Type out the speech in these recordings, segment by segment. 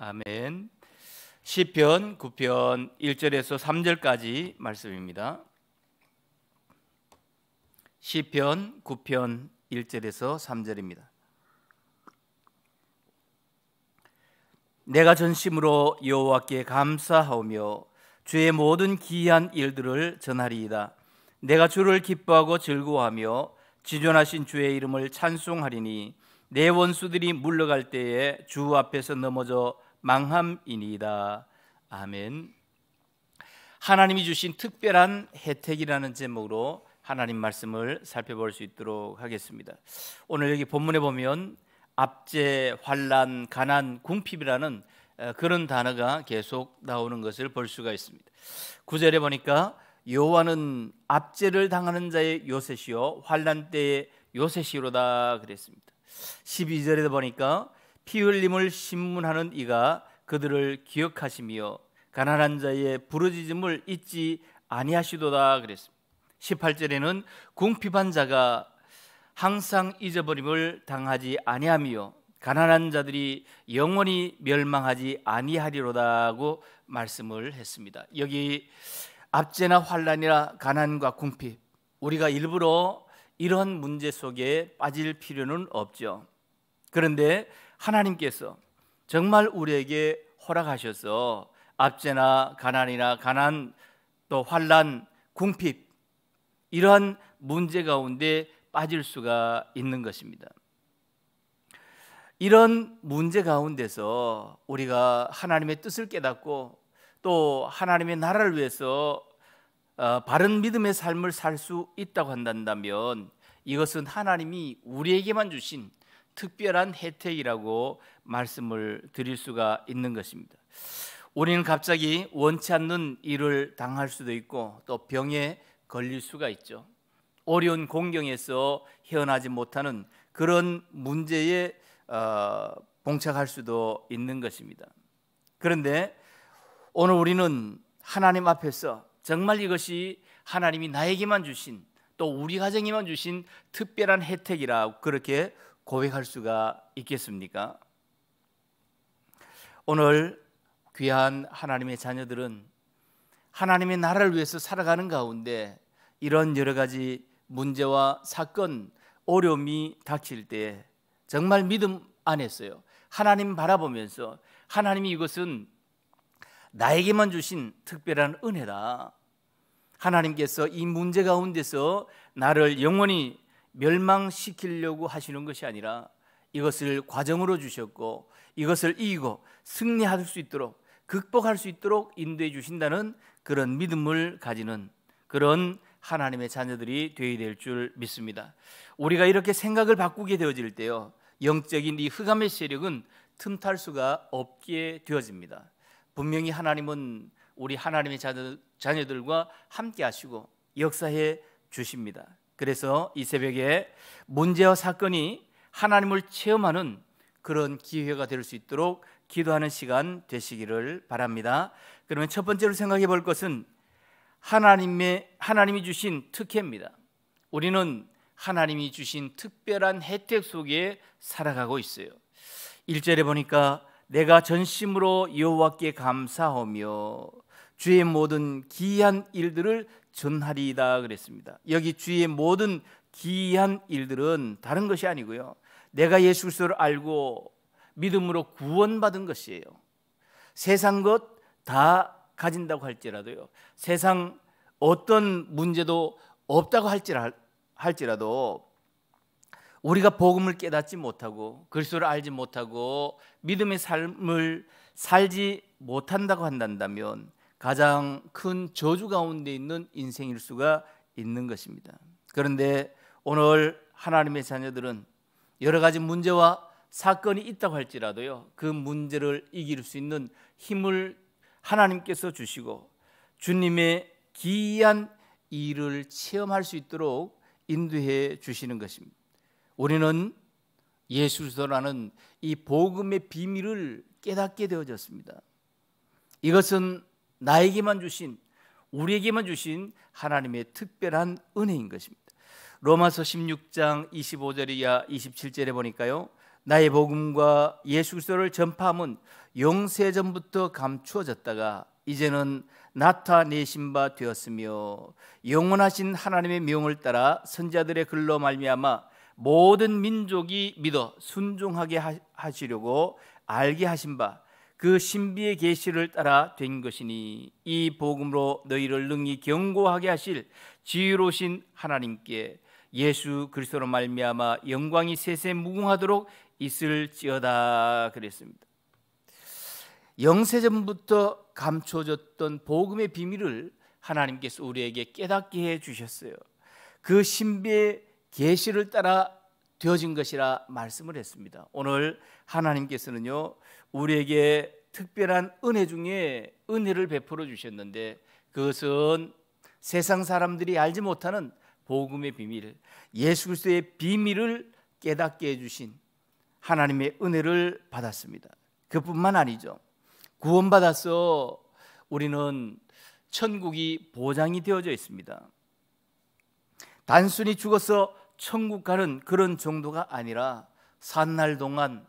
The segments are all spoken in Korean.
아멘. 시편 9편 1절에서 3절까지 말씀입니다. 시편 9편 1절에서 3절입니다. 내가 전심으로 여호와께 감사하오며 주의 모든 기이한 일들을 전하리이다. 내가 주를 기뻐하고 즐거워하며 지존하신 주의 이름을 찬송하리니 내 원수들이 물러갈 때에 주 앞에서 넘어져 망함이니이다. 아멘. 하나님이 주신 특별한 혜택이라는 제목으로 하나님 말씀을 살펴볼 수 있도록 하겠습니다. 오늘 여기 본문에 보면 압제, 환란, 가난, 궁핍이라는 어, 그런 단어가 계속 나오는 것을 볼 수가 있습니다. 구절에 보니까 여호와는 압제를 당하는 자의 요셉이요 환란 때의 요셉이로다 그랬습니다. 12절에 보니까 피 흘림을 신문하는 이가 그들을 기억하시며 가난한 자의 부르짖음을 잊지 아니하시도다 그랬습니다. 18절에는 궁핍한 자가 항상 잊어버림을 당하지 아니하며 가난한 자들이 영원히 멸망하지 아니하리로다고 말씀을 했습니다. 여기 압제나 환란이나 가난과 궁핍 우리가 일부러 이런 문제 속에 빠질 필요는 없죠. 그런데 하나님께서 정말 우리에게 허락하셔서 압제나 가난이나 가난 또 환란, 궁핍 이러한 문제 가운데 빠질 수가 있는 것입니다. 이런 문제 가운데서 우리가 하나님의 뜻을 깨닫고 또 하나님의 나라를 위해서 어, 바른 믿음의 삶을 살 수 있다고 한다면 이것은 하나님이 우리에게만 주신 특별한 혜택이라고 말씀을 드릴 수가 있는 것입니다. 우리는 갑자기 원치 않는 일을 당할 수도 있고 또 병에 걸릴 수가 있죠. 어려운 공경에서 헤어나지 못하는 그런 문제에 어, 봉착할 수도 있는 것입니다. 그런데 오늘 우리는 하나님 앞에서 정말 이것이 하나님이 나에게만 주신 또 우리 가정에만 주신 특별한 혜택이라 그렇게 고백할 수가 있겠습니까? 오늘 귀한 하나님의 자녀들은 하나님의 나라를 위해서 살아가는 가운데 이런 여러 가지 문제와 사건, 어려움이 닥칠 때 정말 믿음 안에서요. 하나님 바라보면서 하나님이 이것은 나에게만 주신 특별한 은혜다. 하나님께서 이 문제 가운데서 나를 영원히 멸망시키려고 하시는 것이 아니라 이것을 과정으로 주셨고 이것을 이기고 승리할 수 있도록 극복할 수 있도록 인도해 주신다는 그런 믿음을 가지는 그런 하나님의 자녀들이 되어야 될 줄 믿습니다. 우리가 이렇게 생각을 바꾸게 되어질 때요. 영적인 이 흑암의 세력은 틈탈 수가 없게 되어집니다. 분명히 하나님은 우리 하나님의 자녀들과 함께 하시고 역사해 주십니다. 그래서 이 새벽에 문제와 사건이 하나님을 체험하는 그런 기회가 될 수 있도록 기도하는 시간 되시기를 바랍니다. 그러면 첫 번째로 생각해 볼 것은 하나님의 하나님이 주신 특혜입니다. 우리는 하나님이 주신 특별한 혜택 속에 살아가고 있어요. 1절에 보니까 내가 전심으로 여호와께 감사하며 주의 모든 기이한 일들을 전하리이다 그랬습니다. 여기 주의 모든 기이한 일들은 다른 것이 아니고요. 내가 예수 그리스도를 알고 믿음으로 구원받은 것이에요. 세상 것 다 가진다고 할지라도요. 세상 어떤 문제도 없다고 할지라도 우리가 복음을 깨닫지 못하고 그리스도를 알지 못하고 믿음의 삶을 살지 못한다고 한다면 가장 큰 저주 가운데 있는 인생일 수가 있는 것입니다. 그런데 오늘 하나님의 자녀들은 여러 가지 문제와 사건이 있다고 할지라도요. 그 문제를 이길 수 있는 힘을 하나님께서 주시고 주님의 기이한 일을 체험할 수 있도록 인도해 주시는 것입니다. 우리는 예수라는 이 복음의 비밀을 깨닫게 되어졌습니다. 이것은 나에게만 주신 우리에게만 주신 하나님의 특별한 은혜인 것입니다. 로마서 16장 25절이야 27절에 보니까요. 나의 복음과 예수 그리스도를 전파함은 영세 전부터 감추어졌다가 이제는 나타내신 바 되었으며 영원하신 하나님의 명을 따라 선자들의 글로 말미암아 모든 민족이 믿어 순종하게 하시려고 알게 하신 바그 신비의 계시를 따라 된 것이니 이 복음으로 너희를 능히 경고하게 하실 지혜로신 하나님께 예수 그리스도로 말미암아 영광이 세세 무궁하도록 있을지어다 그랬습니다. 영세전부터 감춰졌던 복음의 비밀을 하나님께서 우리에게 깨닫게 해 주셨어요. 그 신비의 계시를 따라 되어진 것이라 말씀을 했습니다. 오늘 하나님께서는요 우리에게 특별한 은혜 중에 은혜를 베풀어 주셨는데 그것은 세상 사람들이 알지 못하는 복음의 비밀, 예수 그리스도의 비밀을 깨닫게 해주신 하나님의 은혜를 받았습니다. 그뿐만 아니죠. 구원받아서 우리는 천국이 보장이 되어져 있습니다. 단순히 죽어서 천국 가는 그런 정도가 아니라 산 날 동안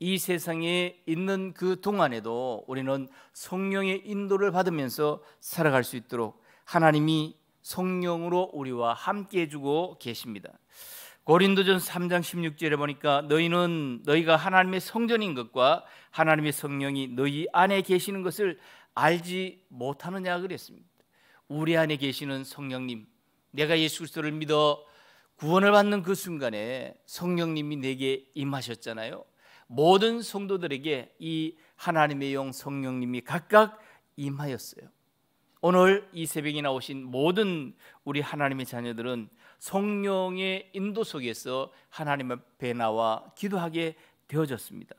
이 세상에 있는 그 동안에도 우리는 성령의 인도를 받으면서 살아갈 수 있도록 하나님이 성령으로 우리와 함께 해주고 계십니다. 고린도전 3장 16절에 보니까 너희는 너희가 하나님의 성전인 것과 하나님의 성령이 너희 안에 계시는 것을 알지 못하느냐 그랬습니다. 우리 안에 계시는 성령님, 내가 예수 그리스도를 믿어 구원을 받는 그 순간에 성령님이 내게 임하셨잖아요. 모든 성도들에게 이 하나님의 영 성령님이 각각 임하였어요. 오늘 이 새벽에 나오신 모든 우리 하나님의 자녀들은 성령의 인도 속에서 하나님 앞에 나와 기도하게 되어졌습니다.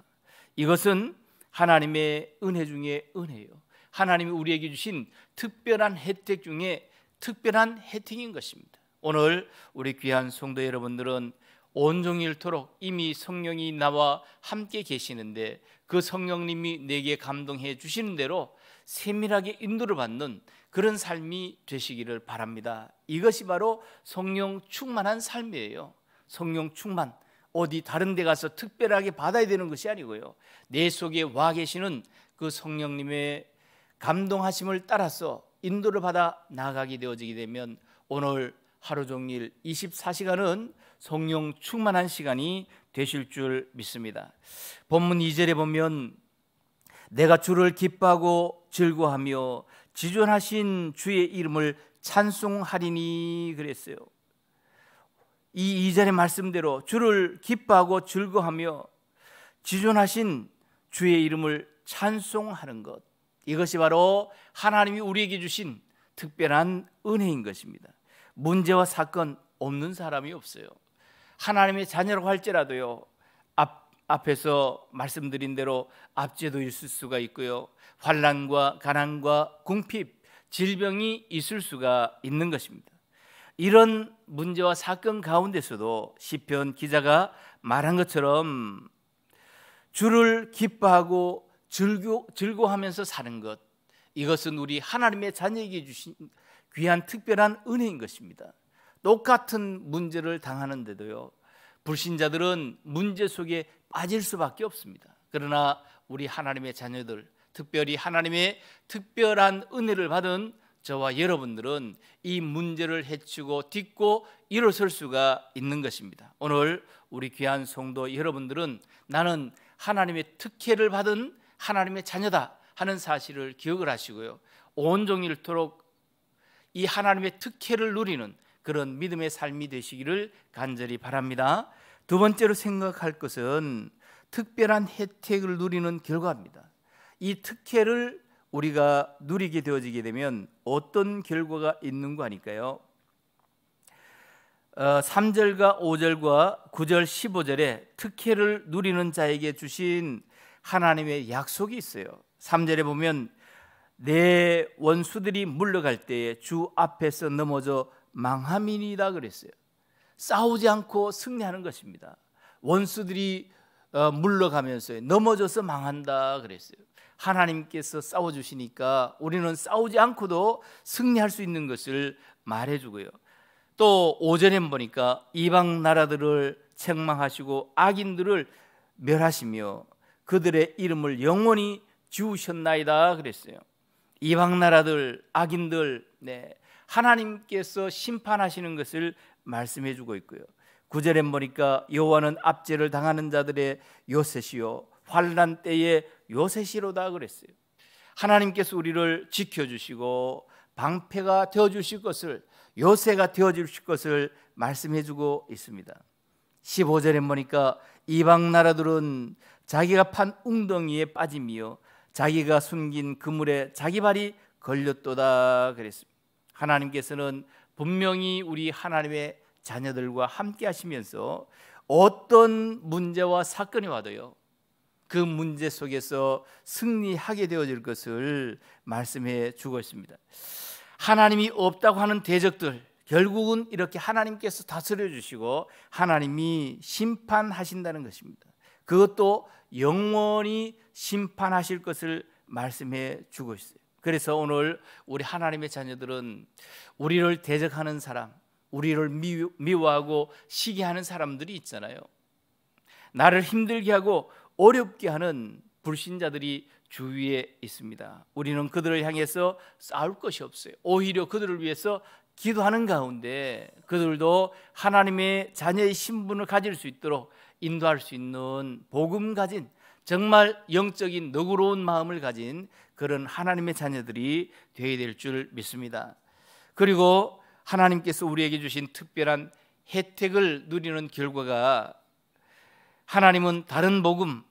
이것은 하나님의 은혜 중에 은혜요. 하나님이 우리에게 주신 특별한 혜택 중에 특별한 혜택인 것입니다. 오늘 우리 귀한 성도 여러분들은 온종일토록 이미 성령이 나와 함께 계시는데 그 성령님이 내게 감동해 주시는 대로 세밀하게 인도를 받는 그런 삶이 되시기를 바랍니다. 이것이 바로 성령 충만한 삶이에요. 성령 충만. 어디 다른 데 가서 특별하게 받아야 되는 것이 아니고요. 내 속에 와 계시는 그 성령님의 감동하심을 따라서 인도를 받아 나가게 되어지게 되면 오늘 하루 종일 24시간은 성령 충만한 시간이 되실 줄 믿습니다. 본문 2절에 보면 내가 주를 기뻐하고 즐거하며 지존하신 주의 이름을 찬송하리니 그랬어요. 이 2절의 말씀대로 주를 기뻐하고 즐거하며 지존하신 주의 이름을 찬송하는 것 이것이 바로 하나님이 우리에게 주신 특별한 은혜인 것입니다. 문제와 사건 없는 사람이 없어요. 하나님의 자녀라고 할지라도요. 앞 앞에서 말씀드린 대로 압제도 있을 수가 있고요. 환란과 가난과 궁핍, 질병이 있을 수가 있는 것입니다. 이런 문제와 사건 가운데서도 시편 기자가 말한 것처럼 주를 기뻐하고 즐거, 즐거워하면서 사는 것 이것은 우리 하나님의 자녀에게 주신 귀한 특별한 은혜인 것입니다. 똑같은 문제를 당하는데도요. 불신자들은 문제 속에 빠질 수밖에 없습니다. 그러나 우리 하나님의 자녀들, 특별히 하나님의 특별한 은혜를 받은 저와 여러분들은 이 문제를 해치고 딛고 일어설 수가 있는 것입니다. 오늘 우리 귀한 성도 여러분들은 나는 하나님의 특혜를 받은 하나님의 자녀다. 하는 사실을 기억을 하시고요. 온종일토록 이 하나님의 특혜를 누리는 그런 믿음의 삶이 되시기를 간절히 바랍니다. 두 번째로 생각할 것은 특별한 혜택을 누리는 결과입니다. 이 특혜를 우리가 누리게 되어지게 되면 어떤 결과가 있는 거 아닐까요? 3절과 어, 5절과 9절 15절에 특혜를 누리는 자에게 주신 하나님의 약속이 있어요. 3절에 보면 내 원수들이 물러갈 때에 주 앞에서 넘어져 망함이니다 그랬어요. 싸우지 않고 승리하는 것입니다. 원수들이 어, 물러가면서 넘어져서 망한다 그랬어요. 하나님께서 싸워 주시니까 우리는 싸우지 않고도 승리할 수 있는 것을 말해 주고요. 또오전에 보니까 이방 나라들을 책망하시고 악인들을 멸하시며 그들의 이름을 영원히 주셨나이다 그랬어요. 이방 나라들 악인들 네. 하나님께서 심판하시는 것을 말씀해 주고 있고요. 구절에 보니까 여호와는 압제를 당하는 자들의 요새시요 환난 때의 요새시로다 그랬어요. 하나님께서 우리를 지켜 주시고 방패가 되어 주실 것을 요새가 되어 주실 것을 말씀해 주고 있습니다. 15절에 보니까 이방 나라들은 자기가 판 웅덩이에 빠짐이요 자기가 숨긴 그물에 자기 발이 걸렸도다 그랬습니다. 하나님께서는 분명히 우리 하나님의 자녀들과 함께 하시면서 어떤 문제와 사건이 와도요. 그 문제 속에서 승리하게 되어질 것을 말씀해 주고 있습니다. 하나님이 없다고 하는 대적들 결국은 이렇게 하나님께서 다스려 주시고 하나님이 심판하신다는 것입니다. 그것도 영원히 심판하실 것을 말씀해 주고 있어요. 그래서 오늘 우리 하나님의 자녀들은 우리를 대적하는 사람, 우리를 미워하고 시기하는 사람들이 있잖아요. 나를 힘들게 하고 어렵게 하는 불신자들이 주위에 있습니다. 우리는 그들을 향해서 싸울 것이 없어요. 오히려 그들을 위해서 기도하는 가운데 그들도 하나님의 자녀의 신분을 가질 수 있도록 인도할 수 있는 복음 가진 정말 영적인 너그러운 마음을 가진 그런 하나님의 자녀들이 되어야 될 줄 믿습니다. 그리고 하나님께서 우리에게 주신 특별한 혜택을 누리는 결과가 하나님은 다른 복음,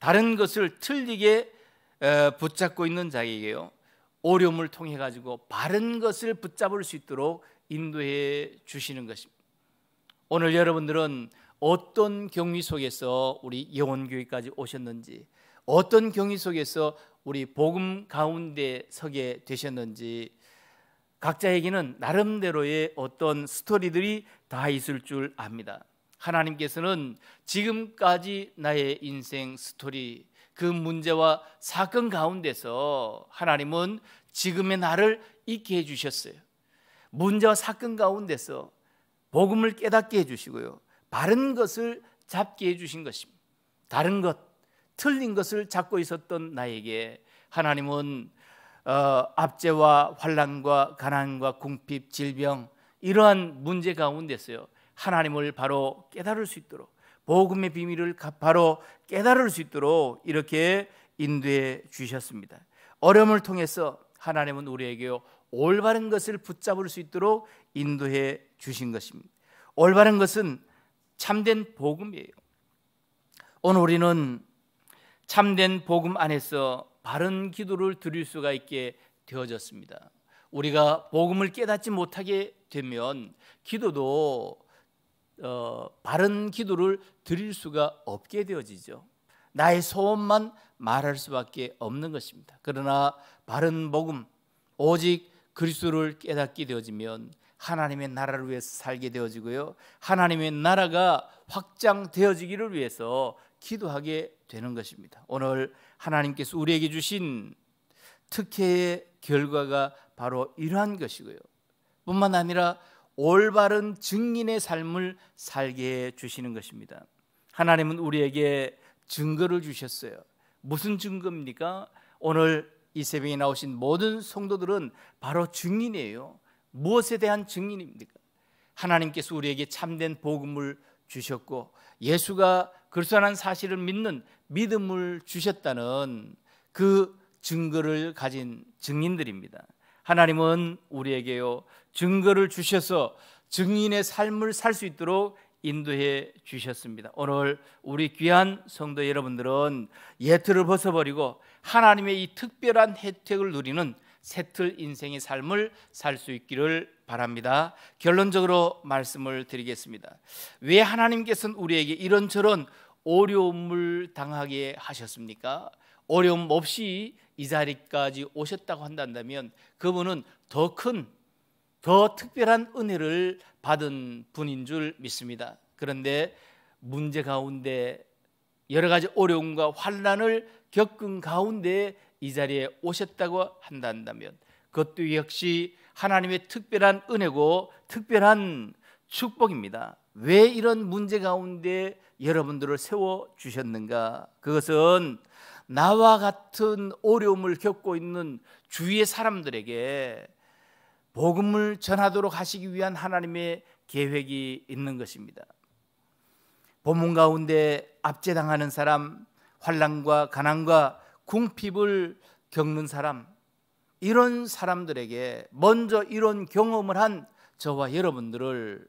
다른 것을 틀리게 어, 붙잡고 있는 자에게요. 어려움을 통해 가지고 바른 것을 붙잡을 수 있도록 인도해 주시는 것입니다. 오늘 여러분들은 어떤 경위 속에서 우리 영원교회까지 오셨는지 어떤 경위 속에서 우리 복음 가운데 서게 되셨는지 각자에게는 나름대로의 어떤 스토리들이 다 있을 줄 압니다. 하나님께서는 지금까지 나의 인생 스토리 그 문제와 사건 가운데서 하나님은 지금의 나를 있게 해 주셨어요. 문제와 사건 가운데서 복음을 깨닫게 해 주시고요. 바른 것을 잡게 해주신 것입니다. 다른 것, 틀린 것을 잡고 있었던 나에게 하나님은 어, 압제와 환란과 가난과 궁핍, 질병 이러한 문제 가운데서요 하나님을 바로 깨달을 수 있도록 복음의 비밀을 바로 깨달을 수 있도록 이렇게 인도해 주셨습니다. 어려움을 통해서 하나님은 우리에게 올바른 것을 붙잡을 수 있도록 인도해 주신 것입니다. 올바른 것은 참된 복음이에요. 오늘 우리는 참된 복음 안에서 바른 기도를 드릴 수가 있게 되어졌습니다. 우리가 복음을 깨닫지 못하게 되면 기도도 어, 바른 기도를 드릴 수가 없게 되어지죠. 나의 소원만 말할 수밖에 없는 것입니다. 그러나 바른 복음 오직 그리스도를 깨닫게 되어지면 하나님의 나라를 위해서 살게 되어지고요. 하나님의 나라가 확장되어지기를 위해서 기도하게 되는 것입니다. 오늘 하나님께서 우리에게 주신 특혜의 결과가 바로 이러한 것이고요. 뿐만 아니라 올바른 증인의 삶을 살게 주시는 것입니다. 하나님은 우리에게 증거를 주셨어요. 무슨 증거입니까? 오늘 이 새벽에 나오신 모든 성도들은 바로 증인이에요. 무엇에 대한 증인입니까? 하나님께서 우리에게 참된 복음을 주셨고 예수가 그리스도라는 사실을 믿는 믿음을 주셨다는 그 증거를 가진 증인들입니다. 하나님은 우리에게요 증거를 주셔서 증인의 삶을 살 수 있도록 인도해 주셨습니다. 오늘 우리 귀한 성도 여러분들은 예트를 벗어버리고 하나님의 이 특별한 혜택을 누리는 세틀 인생의 삶을 살 수 있기를 바랍니다. 결론적으로 말씀을 드리겠습니다. 왜 하나님께서는 우리에게 이런저런 어려움을 당하게 하셨습니까? 어려움 없이 이 자리까지 오셨다고 한다면 그분은 더 큰, 더 특별한 은혜를 받은 분인 줄 믿습니다. 그런데 문제 가운데 여러 가지 어려움과 환란을 겪은 가운데 이 자리에 오셨다고 한다면 그것도 역시 하나님의 특별한 은혜고 특별한 축복입니다. 왜 이런 문제 가운데 여러분들을 세워 주셨는가? 그것은 나와 같은 어려움을 겪고 있는 주위의 사람들에게 복음을 전하도록 하시기 위한 하나님의 계획이 있는 것입니다. 본문 가운데 압제당하는 사람, 환란과 가난과 궁핍을 겪는 사람 이런 사람들에게 먼저 이런 경험을 한 저와 여러분들을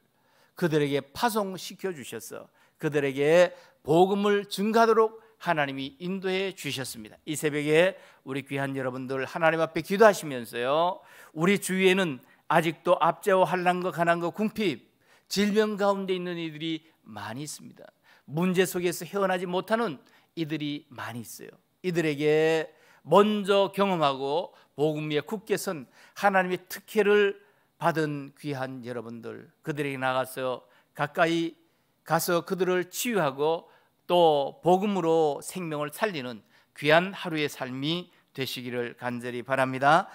그들에게 파송시켜 주셔서 그들에게 복음을 증가하도록 하나님이 인도해 주셨습니다. 이 새벽에 우리 귀한 여러분들 하나님 앞에 기도하시면서요. 우리 주위에는 아직도 압제와 한란과 가난과 궁핍, 질병 가운데 있는 이들이 많이 있습니다. 문제 속에서 헤어나지 못하는 이들이 많이 있어요. 이들에게 먼저 경험하고 복음 위에 굳게 선 하나님의 특혜를 받은 귀한 여러분들 그들에게 나가서 가까이 가서 그들을 치유하고 또 복음으로 생명을 살리는 귀한 하루의 삶이 되시기를 간절히 바랍니다.